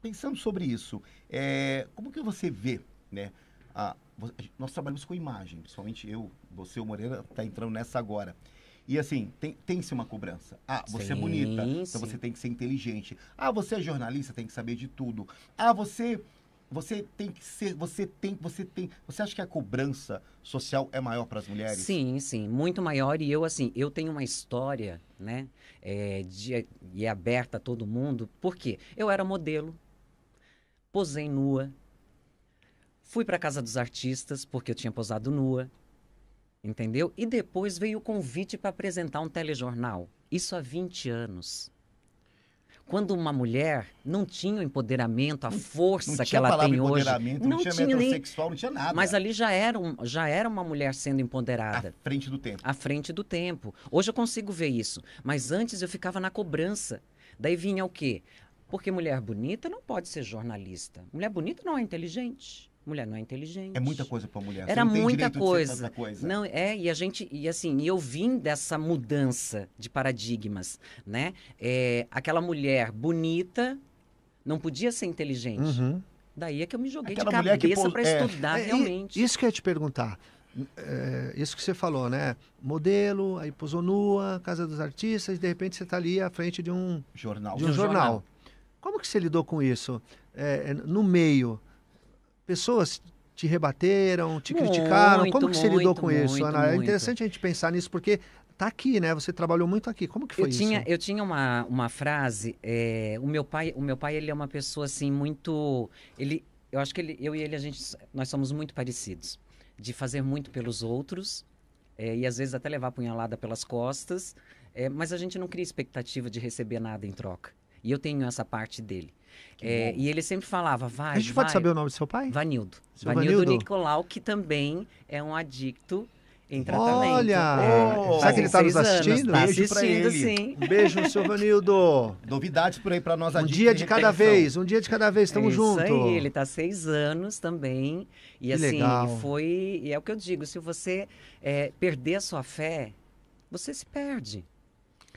pensando sobre isso, é, como que você vê, né? A, nós trabalhamos com imagem, principalmente eu, você, o Moreira, está entrando nessa agora. E assim, tem, tem-se uma cobrança. Ah, você sim, é bonita, sim. então você tem que ser inteligente. Ah, você é jornalista, tem que saber de tudo. Ah, você você tem que ser, você tem, você tem, você acha que a cobrança social é maior para as mulheres? Sim, sim, muito maior. E eu assim, eu tenho uma história, né, é, de, e é aberta a todo mundo. Porque eu era modelo, posei nua, fui para casa dos artistas porque eu tinha posado nua, entendeu? E depois veio o convite para apresentar um telejornal. Isso há 20 anos quando uma mulher não tinha o empoderamento, a força que ela tem hoje. Não, tinha não tinha metrosexual, sexual, não tinha nada. Mas ali já era, um, já era uma mulher sendo empoderada. À frente do tempo. À frente do tempo. Hoje eu consigo ver isso. Mas antes eu ficava na cobrança. Daí vinha o quê? Porque mulher bonita não pode ser jornalista. Mulher bonita não é inteligente. Mulher não é inteligente. É muita coisa para mulher. Era muita coisa. coisa. Não é e a gente e assim eu vim dessa mudança de paradigmas, né? É, aquela mulher bonita não podia ser inteligente. Uhum. Daí é que eu me joguei aquela de cabeça para é. estudar é, realmente. Isso que eu ia te perguntar. É, isso que você falou, né? Modelo, aí posou nua, Casa dos Artistas, e de repente você está ali à frente de um jornal. De um, jornal. jornal. Como que você lidou com isso? É, é no meio, Pessoas te rebateram, te muito, criticaram? Como que você muito, lidou com muito, isso, Ana? É interessante a gente pensar nisso, porque tá aqui, né? Você trabalhou muito aqui. Como que foi eu isso? Tinha, eu tinha uma, uma frase. É, o meu pai, o meu pai, ele é uma pessoa assim muito. Ele, eu acho que ele, eu e ele, a gente, nós somos muito parecidos, de fazer muito pelos outros é, e às vezes até levar punhalada pelas costas. É, mas a gente não cria expectativa de receber nada em troca. E eu tenho essa parte dele. É, e ele sempre falava, vai. A gente vai. pode saber o nome do seu pai? Vanildo. Seu Vanildo. Vanildo Nicolau, que também é um adicto em tratamento. Olha! É, será que ele está nos assistindo? tá beijo para ele. Sim. Um beijo, seu Vanildo. Novidades por aí para nós. Um dia de, de cada vez, um dia de cada vez, estamos é juntos. Isso junto. aí, ele está seis anos também. E que assim, legal. foi... E é o que eu digo, se você é, perder a sua fé, você se perde.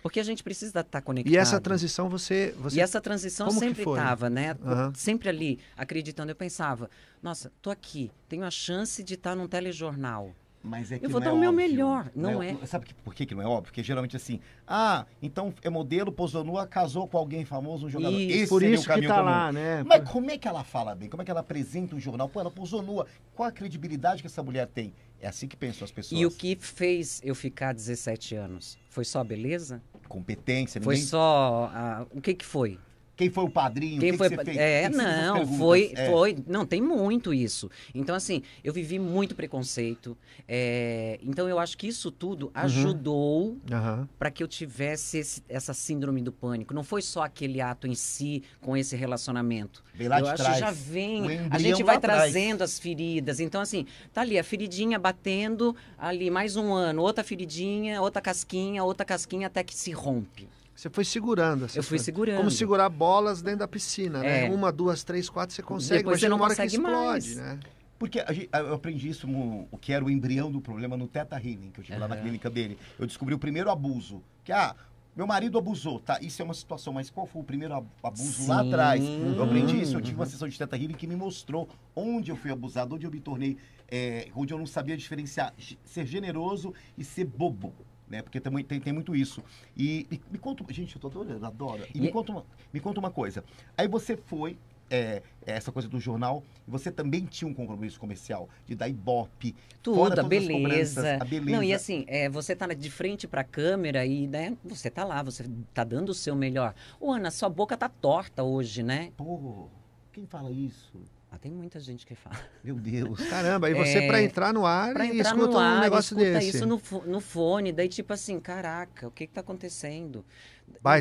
Porque a gente precisa tá estar conectado. E essa transição você. você... E essa transição Como sempre estava, né? Uhum. Sempre ali, acreditando. Eu pensava, nossa, tô aqui, tenho a chance de estar tá num telejornal. Mas é que eu vou é dar é o meu óbvio. melhor, não, é não é, é, Sabe por que, que não é óbvio? Porque geralmente assim, ah, então é modelo, posou nua, casou com alguém famoso, um jogador. Isso. Esse por isso caminho que tá comum. lá, né? Mas como é que ela fala bem? Como é que ela apresenta um jornal? Pô, ela posou nua. Qual a credibilidade que essa mulher tem? É assim que pensam as pessoas. E o que fez eu ficar 17 anos? Foi só beleza? competência. Foi ninguém... só. A... O que, que foi? Quem foi o padrinho? Quem que foi? Que é, que não, foi, é. foi, não tem muito isso. Então assim, eu vivi muito preconceito. É, então eu acho que isso tudo uhum. ajudou uhum. para que eu tivesse esse, essa síndrome do pânico. Não foi só aquele ato em si com esse relacionamento. lá eu acho trás. que já vem. A gente vai trazendo trás. as feridas. Então assim, tá ali a feridinha batendo ali mais um ano, outra feridinha, outra casquinha, outra casquinha até que se rompe. Você foi segurando assim. Eu fui segurando. Como segurar bolas dentro da piscina, né? é. né? Uma, duas, três, quatro, você consegue. Depois mas você não consegue que mais. explode, né? Porque eu aprendi isso, no, o que era o embrião do problema no Teta Healing, que eu tive uhum. lá na clínica dele. Eu descobri o primeiro abuso. Que, ah, meu marido abusou, tá? Isso é uma situação, mas qual foi o primeiro abuso Sim. lá atrás? Eu aprendi isso, eu tive uma uhum. sessão de Teta Healing que me mostrou onde eu fui abusado, onde eu me tornei, é, onde eu não sabia diferenciar ser generoso e ser bobo né? Porque tem, tem, tem muito isso. E, e, me conta, gente, eu tô adorando, adoro. E, e, Me, é conta uma, me conta uma coisa. Aí você foi é, é essa coisa do jornal, você também tinha um compromisso comercial, de dar ibope. Tudo, a beleza. a beleza. Não, e assim, é, você tá de frente para a câmera e, né, você tá lá, você tá dando o seu melhor. Ô, Ana, sua boca tá torta hoje, né? Porra. Quem fala isso? Ah, tem muita gente que fala. Meu Deus. Caramba, e você é, para entrar no ar pra entrar escuta no ar, um negócio escuta desse. isso no, no fone, daí tipo assim, caraca, o que que tá acontecendo?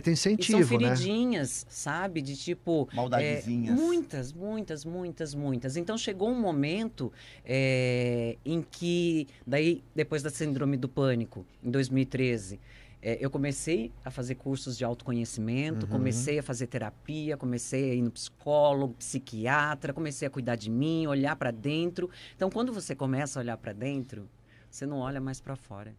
tem incentivo, e né? são feridinhas, né? sabe? De tipo... É, Maldadezinhas. É, muitas, muitas, muitas, muitas. Então chegou um momento é, em que, daí depois da síndrome do pânico, em 2013... É, eu comecei a fazer cursos de autoconhecimento, uhum. comecei a fazer terapia, comecei a ir no psicólogo, psiquiatra, comecei a cuidar de mim, olhar para dentro. Então, quando você começa a olhar para dentro, você não olha mais para fora.